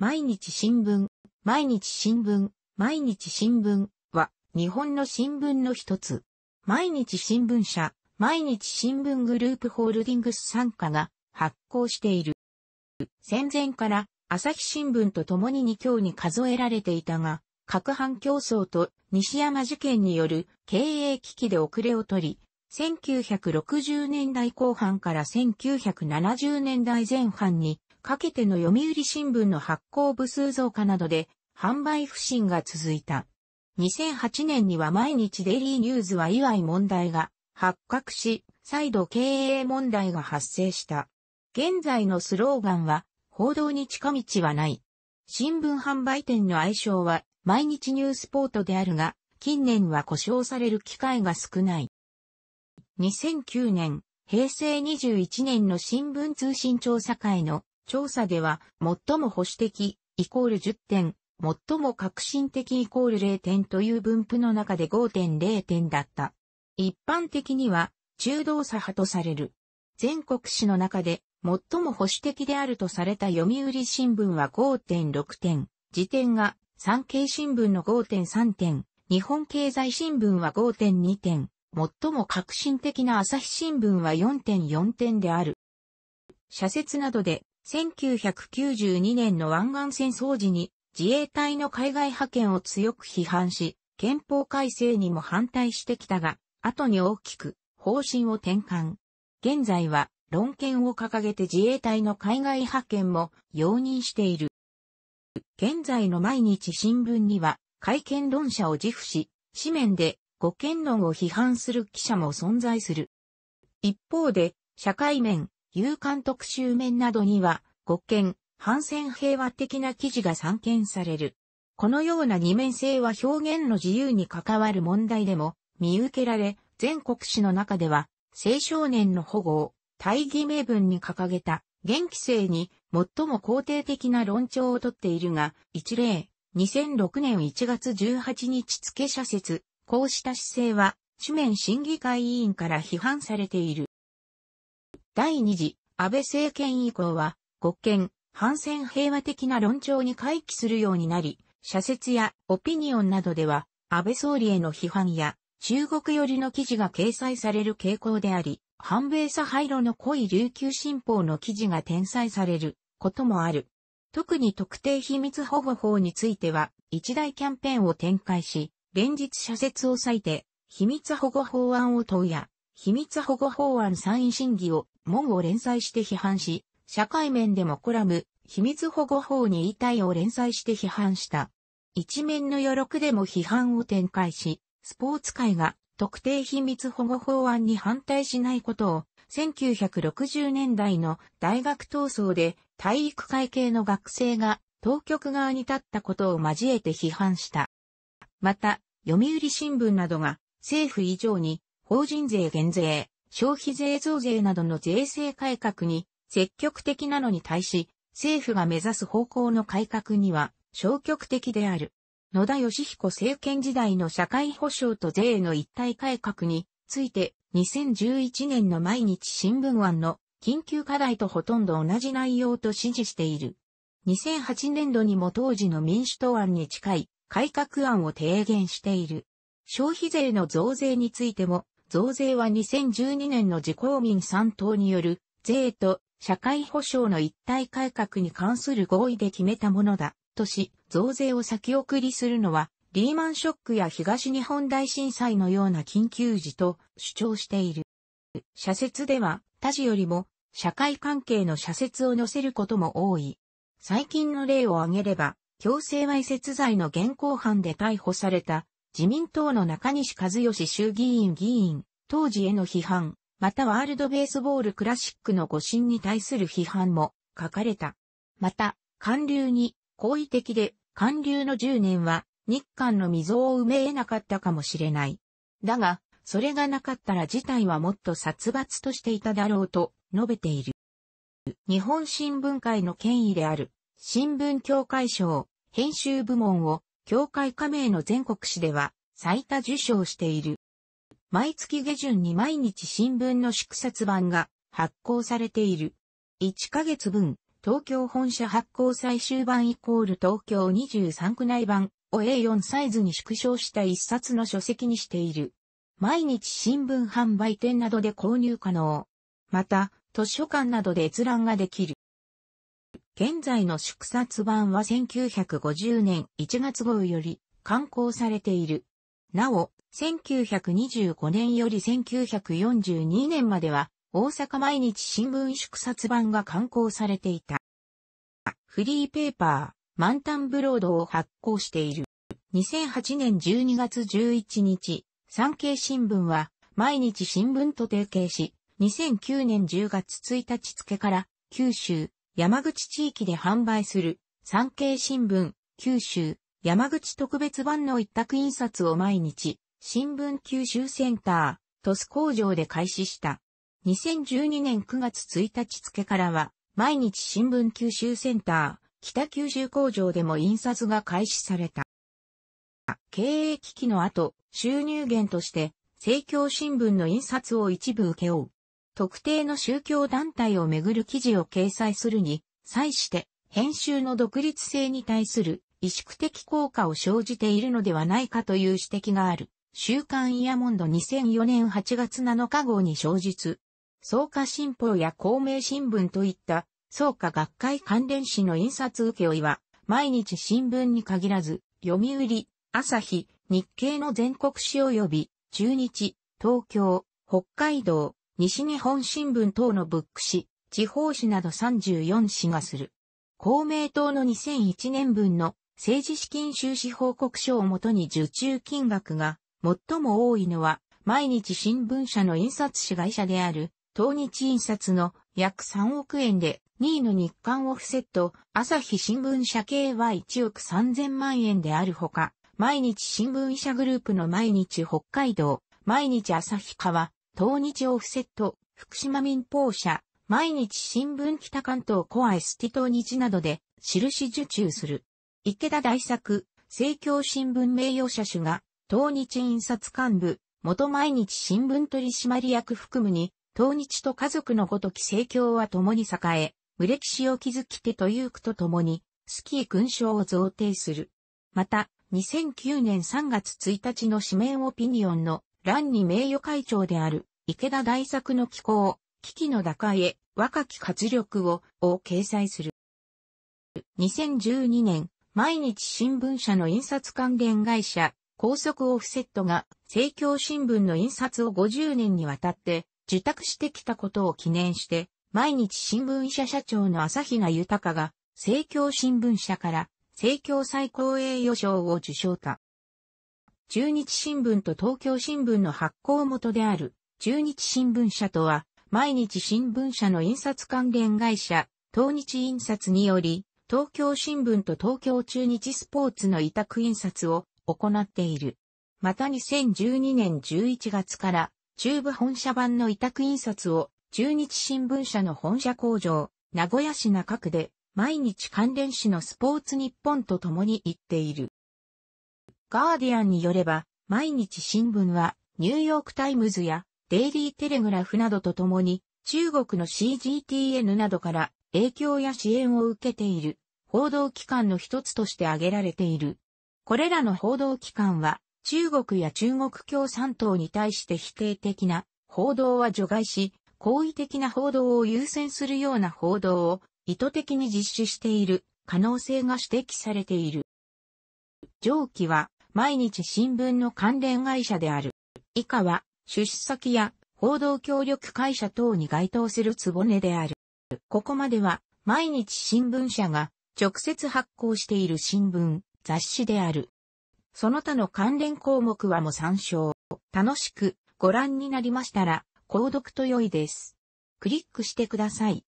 毎日新聞、毎日新聞、毎日新聞は日本の新聞の一つ。毎日新聞社、毎日新聞グループホールディングス参加が発行している。戦前から朝日新聞と共に2強に数えられていたが、各藩競争と西山事件による経営危機で遅れを取り、1960年代後半から1970年代前半にかけての読売新聞の発行部数増加などで販売不振が続いた。2008年には毎日デイリーニューズは祝い問題が発覚し、再度経営問題が発生した。現在のスローガンは、報道に近道はない。新聞販売店の愛称は、毎日ニュースポートであるが、近年は故障される機会が少ない。2009年、平成21年の新聞通信調査会の調査では、最も保守的、イコール10点、最も革新的イコール0点という分布の中で5.0点だった。一般的には、中道左派とされる。全国紙の中で、最も保守的であるとされた読売新聞は5.6点、時点が産経新聞の5.3点、日本経済新聞は5.2点、最も革新的な朝日新聞は4.4点である。社説などで1992年の湾岸戦争時に自衛隊の海外派遣を強く批判し、憲法改正にも反対してきたが、後に大きく方針を転換。現在は論憲を掲げて自衛隊の海外派遣も容認している。現在の毎日新聞には、会見論者を自負し、紙面で語権論を批判する記者も存在する。一方で、社会面、有刊特集面などには、極件、反戦平和的な記事が散見される。このような二面性は表現の自由に関わる問題でも見受けられ、全国史の中では、青少年の保護を大義名分に掲げた、現規制に最も肯定的な論調をとっているが、一例、2006年1月18日付社説、こうした姿勢は、主面審議会委員から批判されている。第二次安倍政権以降は、国権、反戦平和的な論調に回帰するようになり、社説やオピニオンなどでは、安倍総理への批判や中国寄りの記事が掲載される傾向であり、反米左廃炉の濃い琉球新報の記事が転載されることもある。特に特定秘密保護法については、一大キャンペーンを展開し、連日社説を割いて、秘密保護法案を問うや、秘密保護法案参院審議を門を連載して批判し、社会面でもコラム、秘密保護法に遺体を連載して批判した。一面の余力でも批判を展開し、スポーツ界が特定秘密保護法案に反対しないことを、1960年代の大学闘争で体育会系の学生が当局側に立ったことを交えて批判した。また、読売新聞などが政府以上に法人税減税、消費税増税などの税制改革に積極的なのに対し、政府が目指す方向の改革には消極的である。野田義彦政権時代の社会保障と税の一体改革について2011年の毎日新聞案の緊急課題とほとんど同じ内容と支持している。2008年度にも当時の民主党案に近い改革案を提言している。消費税の増税についても増税は2012年の自公民3党による税と社会保障の一体改革に関する合意で決めたものだとし、増税を先送りするのはリーマンショックや東日本大震災のような緊急時と主張している。社説では他時よりも社会関係の社説を載せることも多い。最近の例を挙げれば、強制わいせつ罪の現行犯で逮捕された自民党の中西和義衆議院議員、当時への批判、またワールドベースボールクラシックの誤信に対する批判も書かれた。また、韓流に好意的で、韓流の10年は日韓の溝を埋め得なかったかもしれない。だが、それがなかったら事態はもっと殺伐としていただろうと述べている。日本新聞界の権威である新聞協会賞編集部門を協会加盟の全国紙では最多受賞している。毎月下旬に毎日新聞の縮冊版が発行されている。1ヶ月分、東京本社発行最終版イコール東京23区内版を A4 サイズに縮小した一冊の書籍にしている。毎日新聞販売店などで購入可能。また、図書館などで閲覧ができる。現在の縮刷版は1950年1月号より刊行されている。なお、1925年より1942年までは、大阪毎日新聞縮刷版が刊行されていた。フリーペーパー、満タンブロードを発行している。2008年12月11日、産経新聞は、毎日新聞と提携し、2009年10月1日付から、九州、山口地域で販売する、産経新聞、九州、山口特別版の一択印刷を毎日、新聞九州センター、トス工場で開始した。2012年9月1日付からは、毎日新聞九州センター、北九州工場でも印刷が開始された。経営危機の後、収入源として、政教新聞の印刷を一部受け負う。特定の宗教団体をめぐる記事を掲載するに、際して、編集の独立性に対する萎縮的効果を生じているのではないかという指摘がある。週刊イヤモンド2004年8月7日号にじ述。創価新報や公明新聞といった創価学会関連誌の印刷請負は、毎日新聞に限らず、読売、朝日、日経の全国紙及び、中日、東京、北海道、西日本新聞等のブック誌、地方誌など34誌がする。公明党の2001年分の政治資金収支報告書をもとに受注金額が最も多いのは毎日新聞社の印刷紙会社である東日印刷の約3億円で2位の日刊オフセット朝日新聞社系は1億3000万円であるほか毎日新聞社グループの毎日北海道毎日朝日川東日オフセット、福島民放社、毎日新聞北関東コアエスティ東日などで印受注する。池田大作、政教新聞名誉者主が、東日印刷幹部、元毎日新聞取締役含むに、東日と家族のごとき政教は共に栄え、無歴史を築き手という句と共に、スキー勲章を贈呈する。また、2009年3月1日の紙面オピニオンの欄に名誉会長である池田大作の気候、危機の打開へ、若き活力を、を掲載する。2012年、毎日新聞社の印刷関連会社、高速オフセットが、政教新聞の印刷を50年にわたって、受託してきたことを記念して、毎日新聞社社長の朝比奈豊が、政教新聞社から、政教最高栄誉賞を受賞た。中日新聞と東京新聞の発行元である、中日新聞社とは、毎日新聞社の印刷関連会社、東日印刷により、東京新聞と東京中日スポーツの委託印刷を行っている。また2012年11月から、中部本社版の委託印刷を、中日新聞社の本社工場、名古屋市中区で、毎日関連誌のスポーツ日本と共に行っている。ガーディアンによれば、毎日新聞は、ニューヨークタイムズやデイリーテレグラフなどとともに、中国の CGTN などから影響や支援を受けている報道機関の一つとして挙げられている。これらの報道機関は中国や中国共産党に対して否定的な報道は除外し、好意的な報道を優先するような報道を意図的に実施している可能性が指摘されている。上記は毎日新聞の関連会社である。以下は出資先や報道協力会社等に該当するつぼねである。ここまでは毎日新聞社が直接発行している新聞、雑誌である。その他の関連項目はも参照。楽しくご覧になりましたら、購読と良いです。クリックしてください。